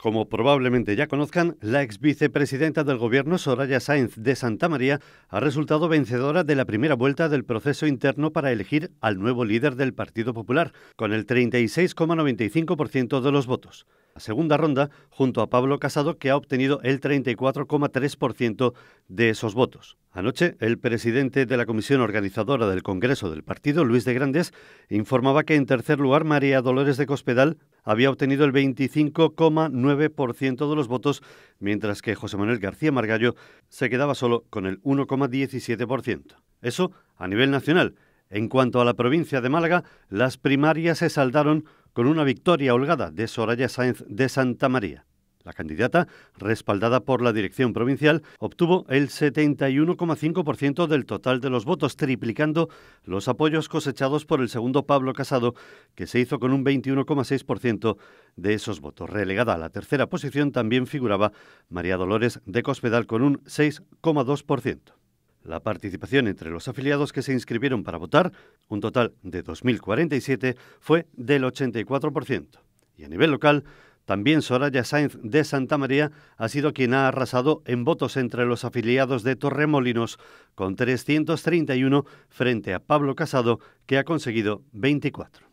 Como probablemente ya conozcan, la ex vicepresidenta del gobierno Soraya Sáenz de Santa María ha resultado vencedora de la primera vuelta del proceso interno para elegir al nuevo líder del Partido Popular, con el 36,95% de los votos segunda ronda junto a Pablo Casado, que ha obtenido el 34,3% de esos votos. Anoche, el presidente de la comisión organizadora del Congreso del Partido, Luis de Grandes, informaba que en tercer lugar María Dolores de Cospedal había obtenido el 25,9% de los votos, mientras que José Manuel García Margallo se quedaba solo con el 1,17%. Eso a nivel nacional. En cuanto a la provincia de Málaga, las primarias se saldaron con una victoria holgada de Soraya Sáenz de Santa María. La candidata, respaldada por la dirección provincial, obtuvo el 71,5% del total de los votos, triplicando los apoyos cosechados por el segundo Pablo Casado, que se hizo con un 21,6% de esos votos. Relegada a la tercera posición también figuraba María Dolores de Cospedal con un 6,2%. La participación entre los afiliados que se inscribieron para votar, un total de 2.047, fue del 84%. Y a nivel local, también Soraya Sainz de Santa María ha sido quien ha arrasado en votos entre los afiliados de Torremolinos, con 331 frente a Pablo Casado, que ha conseguido 24.